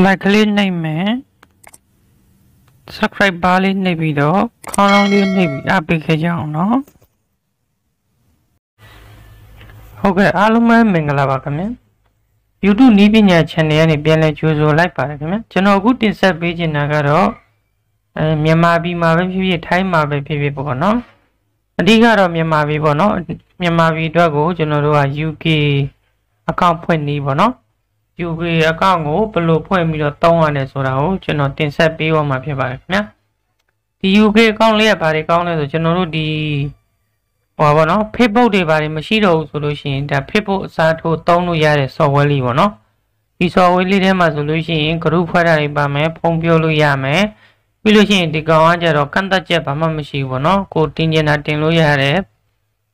like ကလေးနှိပ်မယ် subscribe ဘားလေးနှိပ်ပြီးတော့ခေါင်းလောင်းလေးနှိပ်ပြီးအပိတ်ခဲ့ကြအောင်နော်ဟုတ်ကဲ့အားလုံးပဲမင်္ဂလာပါခင်ဗျာ YouTube နီးပညာ channel ကနေပြန်လည်ကြိုဆိုလိုက်ပါတယ်ခင်ဗျာကျွန်တော်အခုတင်ဆက်ပေးချင်တာကတော့အဲမြန်မာပြည်မှာပဲဖြစ်ဖြစ်ထိုင်းမှာပဲဖြစ်ဖြစ်ပေါ့နော်အဓိကတော့မြန်မာပြည်ပေါ့နော်မြန်မာပြည်အတွက်ကိုကျွန်တော်တို့က UK အကောင့်ဖွင့်နေပေါ့နော် UK account ကိုဘယ်လိုဖွင့်ပြီးတော့သုံးရလဲဆိုတာကိုကျွန်တော်တင်ဆက်ပေးသွားမှာဖြစ်ပါတယ်ခင်ဗျာဒီ UK account လေးကဘာတွေကောင်းလဲဆိုကျွန်တော်တို့ဒီဟောပါတော့ Facebook တွေဘာတွေမရှိတော့ဘူးဆိုလို့ရှိရင်ဒါ Facebook အစားထိုးသုံးလို့ရတဲ့ software လေးပေါ့နော်ဒီ software လေးထဲမှာဆိုလို့ရှိရင် group ဖွဲ့တာတွေပါမယ်ဖုန်းပြောလို့ရမယ်ပြီးလို့ရှိရင်ဒီကောင်ကကြတော့ကန့်သက်ချက်ဘာမှမရှိဘူးပေါ့နော်ကိုတင်ကျင်တာတင်လို့ရတယ်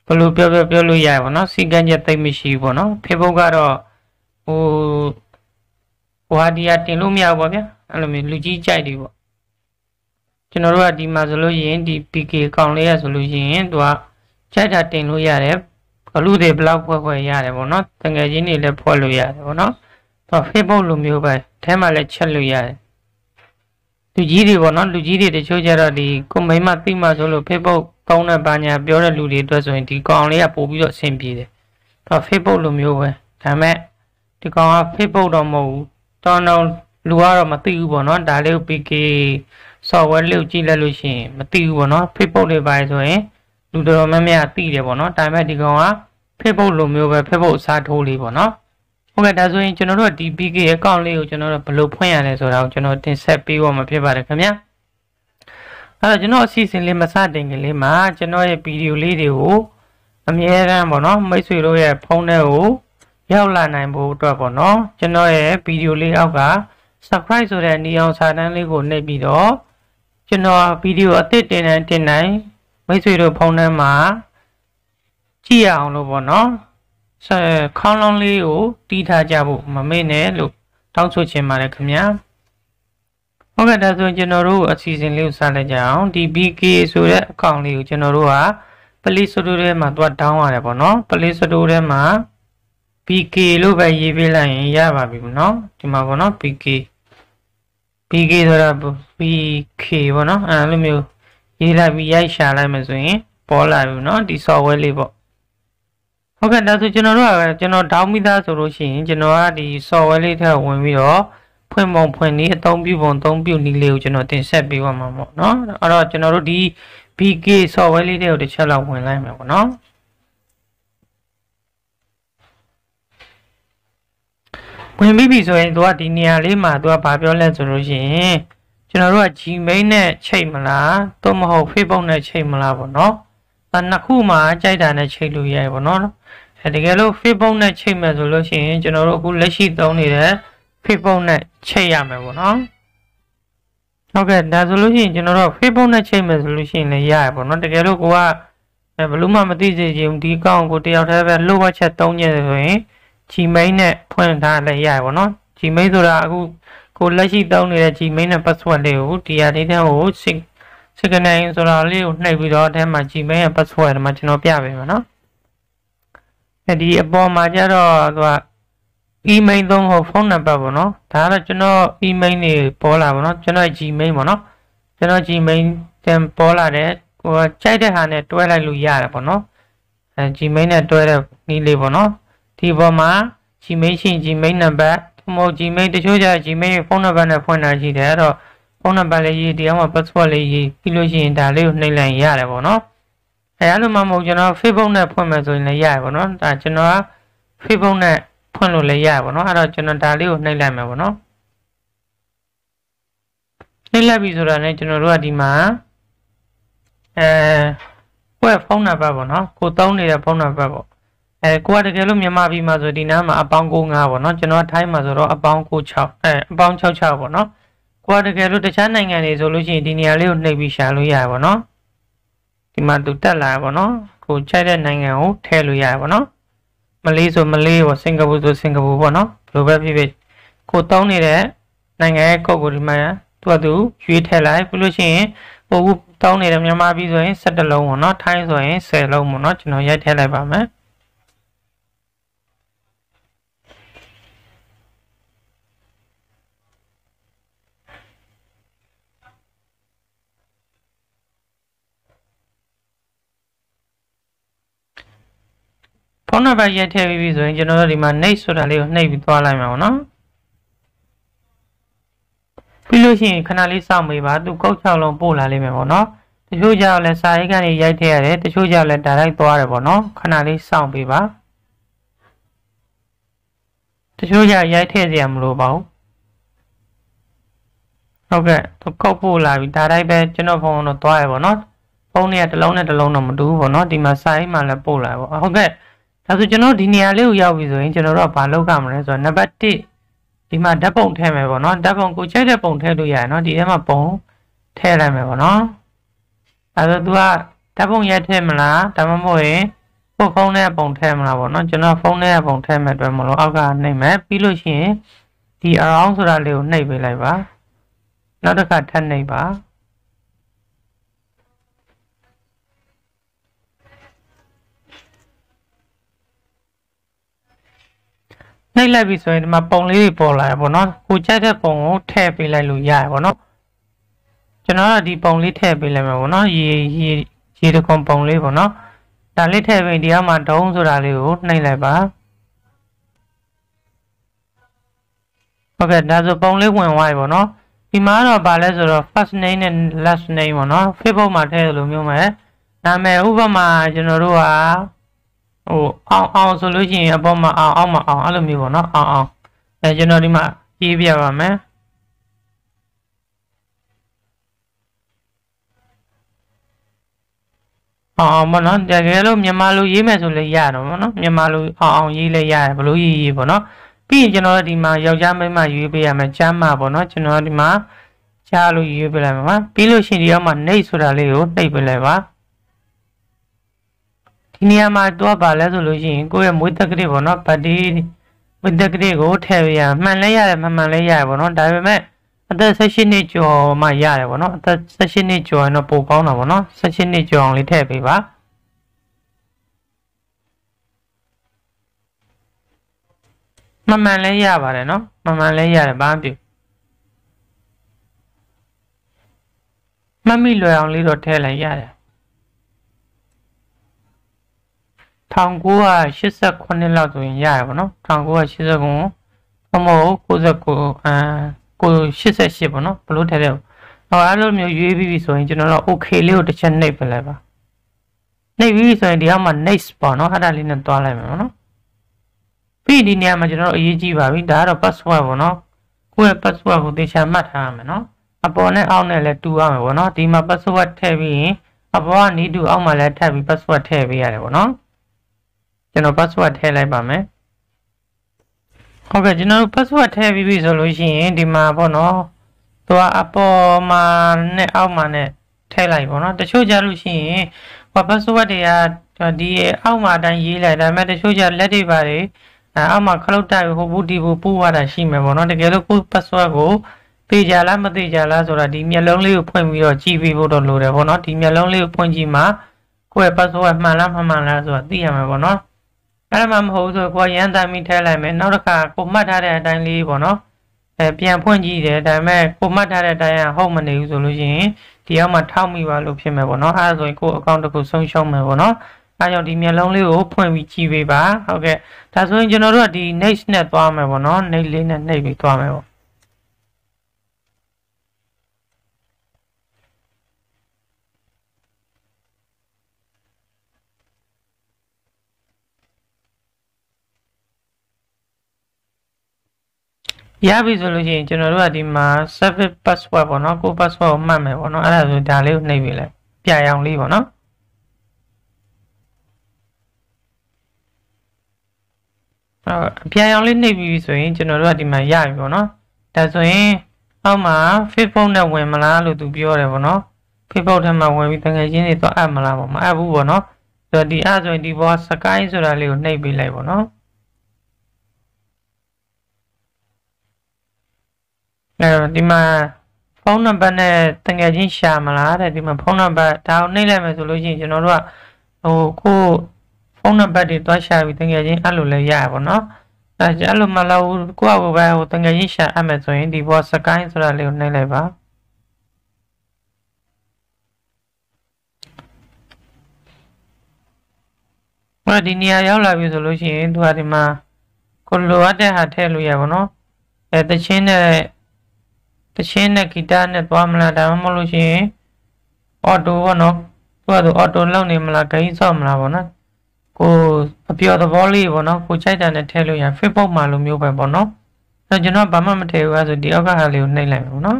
ဘလို့ပြောပြောပြောလို့ရတယ်ပေါ့နော်စီကံချက်သိမ့်မရှိဘူးပေါ့နော် Facebook ကတော့ဟိုဟိုဟာဒီကတင်လို့မရဘူးပေါ့ဗျာအဲ့လိုမျိုးလူကြီးကြိုက်တယ်ပေါ့ကျွန်တော်တို့ကဒီမှာဆိုလို့ရင်ဒီ PK ကောင်လေးရဆိုလို့ရင်သူကခြားခြားတင်လို့ရတယ်ဘလူတွေဘလောက်ဖွဲ့ဖွဲ့ရတယ်ပေါ့နော်တကယ်ချင်းတွေလည်းဖွဲ့လို့ရတယ်ပေါ့နော်သူ Facebook လိုမျိုးပဲအဲမှာလည်းချက်လို့ရတယ်လူကြီးတွေပေါ့နော်လူကြီးတွေတချို့ကျတော့ဒီကိုမိမသိမှဆိုလို့ Facebook ကောင်းတဲ့ဘာညာပြောတဲ့လူတွေအတွက်ဆိုရင်ဒီကောင်လေးကပို့ပြီးတော့အဆင်ပြေတယ်။ဒါ Facebook လိုမျိုးပဲ။ဒါပေမဲ့ဒီကောင်က Facebook တော့မဟုတ်ဘူးတော်တော်လူကတော့မသိဘူးပေါ့နော်ဒါလေးကို PK software လေးကိုကြည့်လိုက်လို့ရှိရင်မသိဘူးပေါ့နော် Facebook တွေပါဆိုရင်လူတော်တော်များများသိတယ်ပေါ့နော်ဒါပေမဲ့ဒီကောင်က Facebook လိုမျိုးပဲ Facebook အစားထိုးလေးပေါ့နော်ဟုတ်ကဲ့ဒါဆိုရင်ကျွန်တော်တို့ဒီ PK ရဲ့ account လေးကိုကျွန်တော်တို့ဘယ်လိုဖွင့်ရလဲဆိုတာကိုကျွန်တော်တင်ဆက်ပေးဖို့မှာဖြစ်ပါတယ်ခင်ဗျာအဲ့တော့ကျွန်တော်အစီအစဉ်လေးမစတင်ခင်လေးမှာကျွန်တော်ရဲ့ဗီဒီယိုလေးတွေကိုအမြဲတမ်းပေါ့နော်မိတ်ဆွေတို့ရဲ့ဖုန်းထဲကိုရောက်လာနိုင်ဖို့အတွက်ပေါ့နော်ကျွန်တော်ရဲ့ဗီဒီယိုလေးအောက်က subscribe ဆိုတဲ့နေအောင်စာတန်းလေးကိုနှိပ်ပြီးတော့ကျွန်တော်ဗီဒီယိုအသစ်တင်နိုင်တင်နိုင်မိတ်ဆွေတို့ဖုန်းထဲမှာကြည့်ရအောင်လို့ပေါ့နော်ခေါင်းလုံးလေးကိုတီးထားကြဖို့မမေ့နဲ့လို့တောင်းဆိုချင်ပါတယ်ခင်ဗျာဟုတ်ကဲ့ဒါဆိုရင်ကျွန်တော်တို့အစီအစဉ်လေးကိုစလိုက်ကြအောင်ဒီ BK ဆိုတဲ့အကောင့်လေးကိုကျွန်တော်တို့က Play Store ထဲမှာသွား down ရတယ်ပေါ့နော် Play Store ထဲမှာ PK လို့ပဲရေးပေးလိုက်ရင်ရပါပြီเนาะဒီမှာပေါ့เนาะ PK PK ဆိုတာ PK ပေါ့เนาะအဲလိုမျိုးရေးလိုက်ပြီးရိုက်ရှာလိုက်မှဆိုရင်ပေါ်လာပြီเนาะဒီ software လေးပေါ့ဟုတ်ကဲ့ဒါဆိုကျွန်တော်တို့ကကျွန်တော်ဒေါင်းမိသားဆိုလို့ရှိရင်ကျွန်တော်ကဒီ software လေးထပ်ဝင်ပြီးတော့ဖွင့်ပုံဖွင့်နည်းအသုံးပြုပုံအသုံးပြုနည်းလေးကိုကျွန်တော်တင်ဆက်ပေးပါမှာပေါ့เนาะအဲ့တော့ကျွန်တော်တို့ဒီ BK software လေးတွေကိုတစ်ချက်လောက်ဝင်လိုက်မယ်ပေါ့เนาะဝင်ပြီးပြီဆိုရင်သူကဒီနေရာလေးမှာသူကဘာပြောလဲဆိုလို့ရှိရင်ကျွန်တော်တို့က Gmail နဲ့ချိတ်မလားသို့မဟုတ် Facebook နဲ့ချိတ်မလားပေါ့နော်။ဒါနှစ်ခုမှာကြိုက်တာနဲ့ချိတ်လို့ရရပေါ့နော်။အဲတကယ်လို့ Facebook နဲ့ချိတ်မယ်ဆိုလို့ရှိရင်ကျွန်တော်တို့အခုလက်ရှိသုံးနေတဲ့ Facebook နဲ့ချိတ်ရမယ်ပေါ့နော်။ဟုတ်ကဲ့ဒါဆိုလို့ရှိရင်ကျွန်တော်တို့ Facebook နဲ့ချိတ်မယ်ဆိုလို့ရှိရင်လည်းရရပေါ့နော်။တကယ်လို့ကိုကဘယ်လို့မှမသိစေချင်ဒီအကောင့်ကိုတယောက်တည်းပဲလိုအပ်ချက်သုံးချက်ဆိုရင် g mail နဲ့ဖွင့်ထားလည်းရရပါတော့ g mail ဆိုတာအခုကိုလက်ရှိတောင်းနေတဲ့ g mail နဲ့ password လေးကိုဒီဟာလေးတန်းကို signature ဆိုတာလေးကိုနှိပ်ပြီးတော့အဲမှာ g mail ရဲ့ password မှာကျွန်တော်ပြပေးမှာနော်အဲဒီအပေါ်မှာကျတော့သူက email သုံးဟောဖုန်းနံပါတ်ပေါ့နော်ဒါကတော့ကျွန်တော် email နေပေါ်လာပေါ့နော်ကျွန်တော် gmail ပေါ့နော်ကျွန်တော် gmail တန်ပေါ်လာတဲ့ဟိုကြိုက်တဲ့ဟာနဲ့တွဲလိုက်လို့ရတယ်ပေါ့နော်အဲ gmail နဲ့တွဲတဲ့နည်းလေးပေါ့နော်ဒီပေါ်မှာ Gmail ရှိ Gmail နံပါတ်မဟုတ် Gmail တချို့ကျ Gmail ဖုန်းနံပါတ်နဲ့ဖွင့်တာရှိတယ်အဲ့တော့ဖုန်းနံပါတ်လေးရေးတရားမှာ password လေးရေးပြီးလို့ရှိရင်ဒါလေးကိုနှိမ့်လိုက်ရတယ်ပေါ့နော်အဲအဲ့လိုမှမဟုတ်ကျွန်တော် Facebook နဲ့ဖွင့်မယ်ဆိုရင်လည်းရတယ်ပေါ့နော်ဒါကျွန်တော်က Facebook နဲ့ဖွင့်လို့လည်းရတယ်ပေါ့နော်အဲ့တော့ကျွန်တော်ဒါလေးကိုနှိမ့်လိုက်မယ်ပေါ့နော်နှိမ့်လိုက်ပြီဆိုတာနဲ့ကျွန်တော်တို့ကဒီမှာအဲဝက်ဖုန်းနံပါတ်ပေါ့နော်ကိုတောင်းနေတဲ့ဖုန်းနံပါတ်ပေါ့အဲကိုကတကယ်လို့မြန်မာပြည်မှာဆိုဒီနားမှာအပေါင်း95ပေါ့နော်ကျွန်တော်ထိုင်းမှာဆိုတော့အပေါင်း96အဲအပေါင်း66ပေါ့နော်ကိုကတကယ်လို့တခြားနိုင်ငံတွေဆိုလို့ရှိရင်ဒီနေရာလေးကိုနှိပ်ပြီးရှာလို့ရရပေါ့နော်ဒီမှာသူတက်လာပေါ့နော်ကိုခြိုက်တဲ့နိုင်ငံကိုထည့်လို့ရရပေါ့နော်မလေးဆိုမလေးပေါ့စင်ကာပူဆိုစင်ကာပူပေါ့နော်ဘယ်လိုပဲဖြစ်ဖြစ်ကိုတောင်းနေတဲ့နိုင်ငံရဲ့ကုတ်ကိုဒီမှာသူကသူရွေးထည့်လိုက်ပြီးလို့ရှိရင်ပို့ဘူးတောင်းနေတဲ့မြန်မာပြည်ဆိုရင်7လုံးပေါ့နော်ထိုင်းဆိုရင်10လုံးပေါ့နော်ကျွန်တော်ရိုက်ထည့်လိုက်ပါမယ်ဖုန်းနံပါတ်ရက်ထည့်ပြီးပြီဆိုရင်ကျွန်တော်တို့ဒီမှာ next ဆိုတာလေးကိုနှိပ်ပြီးသွားလိုက်မှာပေါ့နော်ပြီးလို့ရှိရင်ခဏလေးစောင့်မေးပါသူကုတ်ချောင်းလုံးပို့လာလိမ့်မယ်ပေါ့နော်တချို့ကြောင့်လည်းစာရိတ်ကနေရိုက်ထည့်ရတယ်တချို့ကြောင့်လည်းဒါလိုက်သွားတယ်ပေါ့နော်ခဏလေးစောင့်ပေးပါတချို့ကြောင့်ရိုက်ထည့်စရာမလိုပါဘူးဟုတ်ကဲ့သူကုတ်ပို့လာပြီဒါလိုက်ပဲကျွန်တော်ဖုန်းတော့သွားရပေါ့နော်ဖုန်းနဲ့တစ်လုံးနဲ့တစ်လုံးတော့မတူဘူးပေါ့နော်ဒီမှာစာရိတ်မှလည်းပို့လာပေါ့ဟုတ်ကဲ့ဒါဆိုကျွန်တော်ဒီနေရာလေးကိုရောက်ပြီဆိုရင်ကျွန်တော်တို့ကဘာလုပ်ရမလဲဆိုတော့နံပါတ်1ဒီမှာဓာတ်ပုံထည့်မယ်ပေါ့နော်ဓာတ်ပုံကိုချက်တဲ့ပုံထည့်လို့ရတယ်နော်ဒီထဲမှာပုံထည့်လိုက်မယ်ပေါ့နော်ဒါဆို तू ကဓာတ်ပုံရက်ထည့်မလားဒါမှမဟုတ်ရင်ဖုန်းနဲ့ပုံထည့်မလားပေါ့နော်ကျွန်တော်ဖုန်းနဲ့ပုံထည့်မယ်အတွက်မလို့အောက်ကနှိပ်မယ်ပြီးလို့ရှိရင်ဒီ around ဆိုတာလေးကိုနှိပ်ပေးလိုက်ပါနောက်တစ်ခါထပ်နှိပ်ပါနှိပ်လိုက်ပြီဆိုရင်ဒီမှာပုံလေးတွေပေါ်လာတယ်ပေါ့နော်ကိုကြိုက်တဲ့ပုံကိုထည့်ပေးလိုက်လို့ရတယ်ပေါ့နော်ကျွန်တော်ကဒီပုံလေးထည့်ပေးလိုက်မယ်ပေါ့နော်ရေရေရေတခွန်ပုံလေးပေါ့နော်ဒါလေးထည့်ပြီးဒီကမှဒုံးဆိုတာလေးကိုနှိပ်လိုက်ပါဟုတ်ကဲ့ဒါဆိုပုံလေးဝင်သွားပြီပေါ့နော်ဒီမှာတော့ဗာလဲဆိုတော့ first name နဲ့ last name ပေါ့နော် Facebook မှာထည့်လို့မျိုးမယ်နာမည်ဥပမာကျွန်တော်တို့ကဟိုအောင်အောင်ဆိုလို့ရှိရင်အပေါ်မှာအောင်အောင်မှာအောင်အဲ့လိုမျိုးပေါ့နော်အောင်အောင်အဲကျွန်တော်ဒီမှာရေးပြပါမယ်အောင်အောင်ပေါ့နော်တကယ်လို့မြန်မာလိုရေးမယ်ဆိုလည်းရတော့ပေါ့နော်မြန်မာလိုအောင်အောင်ရေးလည်းရတယ်ဘလို့ရေးရေးပေါ့နော်ပြီးရင်ကျွန်တော်ဒီမှာယောက်ျားမိန်းမရွေးပေးရမယ်ကျမ်းမာပေါ့နော်ကျွန်တော်ဒီမှာကြားလို့ရွေးပေးလိုက်ပါပြီးလို့ရှိရင်ဒီအောက်မှာနှိပ်ဆိုတာလေးကိုနှိပ်ပေးလိုက်ပါဒီနေရာမှာတော့ပါလဲဆိုလို့ရှိရင်ကိုယ့်ရဲ့မွေးတက်ကလေးပေါ့နော်ပတ်တီးမွေးတက်ကလေးကိုထည့်ရမှန်လဲရတယ်မှန်မှန်လဲရတယ်ပေါ့နော်ဒါပေမဲ့အသက်16နှစ်ကျော်မှရတယ်ပေါ့နော်အသက်16နှစ်ကျော်ရင်တော့ပိုကောင်းတာပေါ့နော်16နှစ်ကျော်အောင်လေးထည့်ပေးပါမမှန်လဲရပါတယ်နော်မမှန်လဲရတယ်ဘာပြုမမိလွယ်အောင်လေးတော့ထည့်လိုက်ရတယ်1989လောက်ဆိုရင်ရတယ်ပေါ့နော်1989အမဟုတ်69အာ88ပေါ့နော်ဘလို့ထည့်တယ်ဟောအဲ့လိုမျိုးရွေးပြီးပြီဆိုရင်ကျွန်တော်တို့ okay လေးကိုတစ်ချက်နှိပ်ပလိုက်ပါနှိပ်ပြီးဆိုရင်ဒီဟာမှာ next ပေါ့နော်အဲ့ဒါလေးနဲ့တွားလိုက်မယ်ပေါ့နော်ပြီးဒီနေရာမှာကျွန်တော်တို့အရေးကြီးပါပြီဒါကတော့ password ပေါ့နော်ကိုယ့်ရဲ့ password ကိုသေချာမှတ်ထားရမယ်နော်အပေါ်နဲ့အောက်နဲ့လည်းတူရမယ်ပေါ့နော်ဒီမှာ password ထည့်ပြီးရင်အပေါ်ကနီးတူအောက်မှာလည်းထပ်ပြီး password ထည့်ပေးရတယ်ပေါ့နော်ကျွန်တော် password ထည့်လိုက်ပါမယ်ဟုတ်ကဲ့ကျွန်တော်တို့ password ထည့်ပြီးပြီဆိုလို့ရှိရင်ဒီမှာပေါ့နော်သူကအပေါ်မှာနဲ့အောက်မှာနဲ့ထည့်လိုက်ပေါ့နော်တချို့ကြလို့ရှိရင်ဟို password တွေကဒီအောက်မှာအတိုင်းရေးလိုက်ဒါပေမဲ့တချို့ကြလက်တွေပါတယ်အောက်မှာခလုတ်တိုက်ဟိုဘူးဒီဘူးပူရတာရှိမယ်ပေါ့နော်တကယ်လို့ကို password ကိုသိကြလားမသိကြလားဆိုတာဒီမျက်လုံးလေးကိုဖွင့်ပြီးတော့ကြည့်ပေးဖို့တော့လိုတယ်ပေါ့နော်ဒီမျက်လုံးလေးကိုဖွင့်ကြည့်မှကိုယ့်ရဲ့ password မှန်လားမမှန်လားဆိုတာသိရမှာပေါ့နော်အဲ့ဒါမှမဟုတ်ဆိုကိုကရမ်းတမ်းပြီးထဲလိုက်မယ်နောက်တစ်ခါကိုမှတ်ထားတဲ့အတိုင်းလေးပေါ့နော်အဲပြန်ဖွင့်ကြည့်တယ်ဒါပေမဲ့ကိုမှတ်ထားတဲ့အတိုင်းကဟုတ်မနေဘူးဆိုလို့ရှိရင်ဒီအောက်မှာထောက်မိပါလို့ဖြစ်မယ်ပေါ့နော်အဲ့ဒါဆိုရင်ကိုအကောင့်တစ်ခုဆုံးရှုံးမယ်ပေါ့နော်အားကြောင့်ဒီမျက်လုံးလေးကိုဖွင့်ပြီးကြည့်ပေးပါဟုတ်ကဲ့ဒါဆိုရင်ကျွန်တော်တို့ကဒီ next နဲ့သွားမယ်ပေါ့နော် next လေးနဲ့နှိပ်ပြီးသွားမယ်ပေါ့ရပြီဆိုလို့ရှိရင်ကျွန်တော်တို့ကဒီမှာ service password ပေါ့နော်ကို password ကိုမှတ်မယ်ပေါ့နော်အဲ့ဒါဆိုဒါလေးကိုနှိပ်ပြလိုက်ပြရအောင်လေးပေါ့နော်အပြာရောင်လေးနှိပ်ပြီးဆိုရင်ကျွန်တော်တို့ကဒီမှာရပြီပေါ့နော်ဒါဆိုရင်အောက်မှာ Facebook နဲ့ဝင်မလားလို့သူပြောတယ်ပေါ့နော် Facebook ထဲမှာဝင်ပြီးတကယ်ချင်းတွေတော့အပ်မလားပေါ့မအပ်ဘူးပေါ့နော်ဆိုတော့ဒီအဆိုရင်ဒီဘော Sky ဆိုတာလေးကိုနှိပ်ပေးလိုက်ပေါ့နော်အဲ့တော့ဒီမှာဖုန်းနံပါတ်နဲ့တကယ်ချင်းရှာမလားတဲ့ဒီမှာဖုန်းနံပါတ်ဒါကိုနှိပ်လိုက်မယ်ဆိုလို့ရှိရင်ကျွန်တော်တို့ကဟိုကိုဖုန်းနံပါတ်တွေတွားရှာပြီးတကယ်ချင်းအဲ့လိုလဲရရပါတော့အဲ့ကြလို့မလောက်ကိုယ့်အကိုပဲဟိုတကယ်ချင်းရှာအပ်မယ်ဆိုရင်ဒီဘောစကိုင်းဆိုတာလေးကိုနှိပ်လိုက်ပါဟောဒီနေရာရောက်လာပြီဆိုလို့ရှိရင်သူကဒီမှာကိုလိုအပ်တဲ့ဟာထည့်လို့ရပါတော့အဲတချင်းနဲ့တချင်းနဲ့ဂီတနဲ့သွားမလားဒါမှမဟုတ်လို့ရှိရင်အော်တိုပေါ့နော်သူကသူအော်တိုလောက်နေမလားဂိမ်းဆော့မလားပေါ့နော်ကိုအပြော်သဘောလေးပေါ့နော်ကိုချိုက်တာနဲ့ထည့်လို့ရ Facebook မှာလိုမျိုးပဲပေါ့နော်အဲ့ကျွန်တော်ဘာမှမထည့်ဘူးအဲဆိုဒီအောက်ကဟာလေးကိုနှိပ်လိုက်မယ်ပေါ့နော်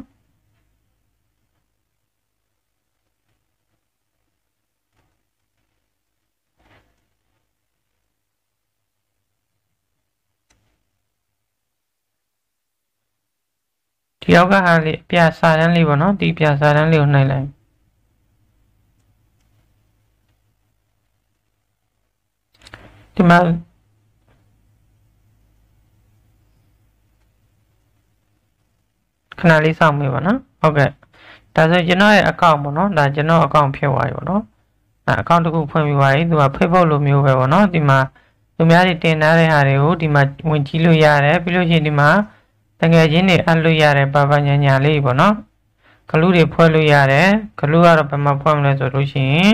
ဒီအောက်ကဟာလေးပြစာတန်းလေးပေါ့နော်ဒီပြစာတန်းလေးကိုနှိုက်လိုက်ဒီမှာခဏလေးစောင့်မေးပါနော်ဟုတ်ကဲ့ဒါဆိုကျွန်တော်ရဲ့အကောင့်ပေါ့နော်ဒါကျွန်တော်အကောင့်ဖြစ်သွားပြီပေါ့နော်အဲအကောင့်တစ်ခုဖွင့်ပြီးသွားပြီသူက Facebook လိုမျိုးပဲပေါ့နော်ဒီမှာသူများတွေတင်ထားတဲ့ဟာတွေကိုဒီမှာဝင်ကြည့်လို့ရတယ်ပြီးလို့ရှိရင်ဒီမှာတကယ်ချင်းတွေအပ်လို့ရတယ်ပါပါညာညာလေးပေါ့နော်ဂလူတွေဖွဲ့လို့ရတယ်ဂလူကတော့ဘယ်မှာဖွဲ့မလဲဆိုလို့ရှိရင်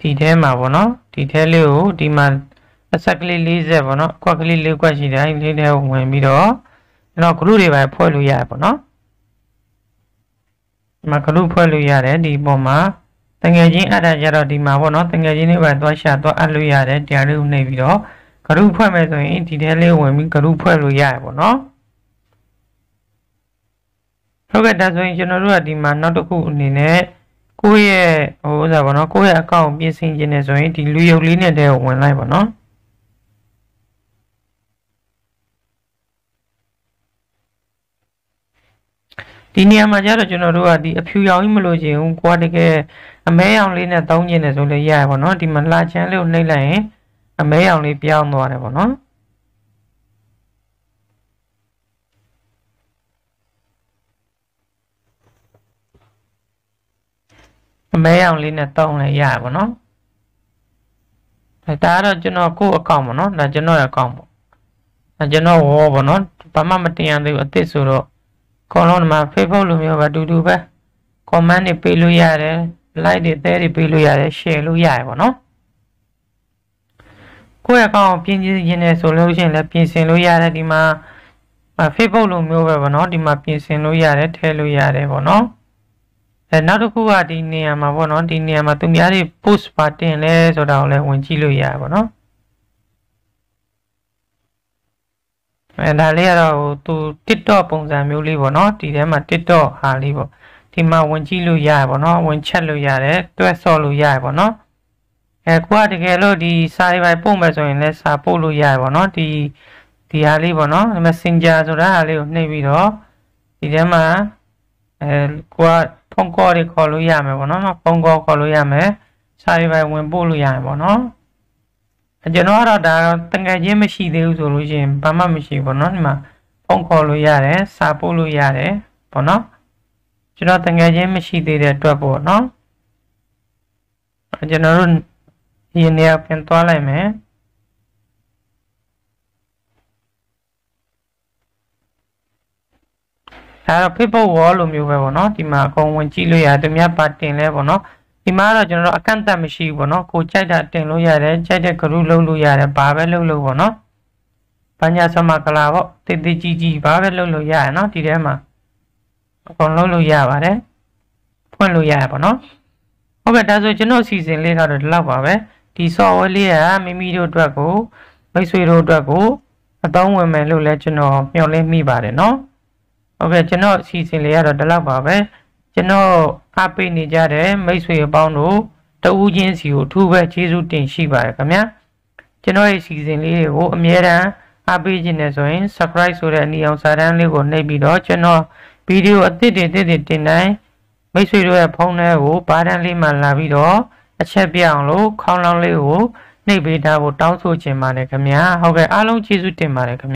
ဒီထဲမှာပေါ့နော်ဒီထဲလေးကိုဒီမှာအဆက်ကလေး40ပေါ့နော်အကွက်ကလေး၄ကွက်ရှိတယ်အဲဒီလေးထဲကိုဝင်ပြီးတော့ကျွန်တော်ဂလူတွေပဲဖွဲ့လို့ရတယ်ပေါ့နော်ဒီမှာဂလူဖွဲ့လို့ရတယ်ဒီပုံမှာတကယ်ချင်းအပ်တာကြတော့ဒီမှာပေါ့နော်တကယ်ချင်းတွေပဲသွားရှာသွားအပ်လို့ရတယ်တရားလေးကိုနှိပ်ပြီးတော့ဂရုဖွဲ့မယ်ဆိုရင်ဒီထဲလေးဝင်ပြီးဂရုဖွဲ့လို့ရရပေါ့နော်ဟုတ်ကဲ့ဒါဆိုရင်ကျွန်တော်တို့ကဒီမှာနောက်တစ်ခုအနေနဲ့ကိုယ့်ရဲ့ဟိုဥစားပေါ့နော်ကိုယ့်ရဲ့အကောင့်ပြင်ဆင်ခြင်းနဲ့ဆိုရင်ဒီလူရုပ်လေးနဲ့တည်းကိုဝင်လိုက်ပေါ့နော်ဒီနေရာမှာကျတော့ကျွန်တော်တို့ကဒီအဖြူရောင်ကြီးမလို့ခြင်းကိုကတကယ်အမဲရောင်လေးနဲ့တောင်းခြင်းနဲ့ဆိုလည်းရရပါတော့ဒီမှာလှချမ်းလေးကိုနှိပ်လိုက်ရင်အမဲရောင်လေးပြောင်းသွားတယ်ပေါ့နော်အမဲရောင်လေးနဲ့တုံးလဲရပါတော့ဒါကတော့ကျွန်တော်ကို့အကောင့်ပေါ့နော်ဒါကျွန်တော်ရဲ့အကောင့်ပေါ့ဒါကျွန်တော်ဝေါ်ပေါ့နော်ဘာမှမတင်ရသေးဘူးအသစ်ဆိုတော့ခေါင်းလုံးမှာ Facebook လိုမျိုးပဲတူတူပဲ comment တွေပေးလို့ရတယ် like တွေ share တွေပေးလို့ရတယ် share လို့ရတယ်ပေါ့နော်ကိုယ့်အကောင့်ပြင်ဆင်ခြင်းနဲ့ဆိုလို့ရှိရင်လည်းပြင်ဆင်လို့ရတယ်ဒီမှာ Facebook လိုမျိုးပဲဗောနော်ဒီမှာပြင်ဆင်လို့ရတယ်ထည့်လို့ရတယ်ဗောနော်အဲနောက်တစ်ခုကဒီနေရာမှာဗောနော်ဒီနေရာမှာသူများတွေ post ပါတင်လဲဆိုတာကိုလည်းဝင်ကြည့်လို့ရပါဗောနော်အဲဒါလေးကတော့သူ TikTok ပုံစံမျိုးလေးပေါ့နော်ဒီထဲမှာ TikTok ဟာလေးပေါ့ဒီမှာဝင်ကြည့်လို့ရတယ်ပေါ့နော်ဝင်ချက်လို့ရတယ်တွဲဆော့လို့ရတယ်ပေါ့နော်အဲကိုကတကယ်လို့ဒီစာတွေပို့မယ်ဆိုရင်လည်းစာပို့လို့ရတယ်ပေါ့နော်ဒီဒီဟာလေးပေါ့နော် Messenger ဆိုတာဟာလေးကိုနှိပ်ပြီးတော့ဒီထဲမှာအဲကိုကဖုန်းကောတွေခေါ်လို့ရမယ်ပေါ့နော်ဖုန်းကောခေါ်လို့ရမယ်စာတွေပိုင်ဝင်ပို့လို့ရတယ်ပေါ့နော်ကျွန်တော်ကတော့ဒါတကယ်ချင်းမရှိသေးဘူးဆိုလို့ရှိရင်ဘာမှမရှိဘူးပေါ့နော်ဒီမှာဖုန်းခေါ်လို့ရတယ်စာပို့လို့ရတယ်ပေါ့နော်ကျွန်တော်တကယ်ချင်းမရှိသေးတဲ့အတွက်ပေါ့နော်ကျွန်တော်တို့ဒီနေရာပြန်သွားလိုက်မယ်အဲ့တော့ Facebook wall လိုမျိုးပဲပေါ့နော်ဒီမှာအကုန်ဝင်ကြည့်လို့ရတယ်သူများပါတင်လဲပေါ့နော်ဒီမှာတော့ကျွန်တော်တို့အကန့်အသတ်မရှိဘူးပေါ့နော်ကိုကြိုက်တာတင်လို့ရတယ်ကြိုက်တဲ့ group လုပ်လို့ရတယ်ဘာပဲလုပ်လို့ပေါ့နော်ဘာညာဆမကလာပေါ့တိတ်တိတ်ကြီးကြီးဘာပဲလုပ်လို့ရတယ်နော်ဒီထဲမှာအကုန်လုပ်လို့ရပါတယ်ဖွင့်လို့ရရပေါ့နော်ဟုတ်ကဲ့ဒါဆိုကျွန်တော်အစီအစဉ်လေးကတော့ဒီလောက်ပါပဲ။ဒီ software လေးကမိမိတို့အတွက်ကိုမိတ်ဆွေတို့အတွက်ကိုအသုံးဝင်မယ်လို့လည်းကျွန်တော်မျှော်လင့်မိပါတယ်เนาะဟုတ်ကဲ့ကျွန်တော်အစီအစဉ်လေးကတော့ဒီလောက်ပါပဲကျွန်တော်အားပေးနေကြတဲ့မိတ်ဆွေအပေါင်းတို့တဦးချင်းစီကိုအထူးပဲကျေးဇူးတင်ရှိပါတယ်ခင်ဗျာကျွန်တော်ရဲ့အစီအစဉ်လေးတွေကိုအမြဲတမ်းအားပေးခြင်းနဲ့ဆိုရင် subscribe ဆိုတဲ့အနီအောင်စာတန်းလေးကိုနှိပ်ပြီးတော့ကျွန်တော်ဗီဒီယိုအသစ်တွေအသစ်တွေတင်တိုင်းမိတ်ဆွေတို့ရဲ့ဖုန်းထဲကိုဗားတန်းလေးမှလာပြီးတော့အချက်ပြအောင်လို့ခေါင်းလောင်းလေးကိုနှိပ်ပေးထားဖို့တောင်းဆိုချင်ပါတယ်ခင်ဗျာဟုတ်ကဲ့အားလုံးကျေးဇူးတင်ပါတယ်ခင်ဗျ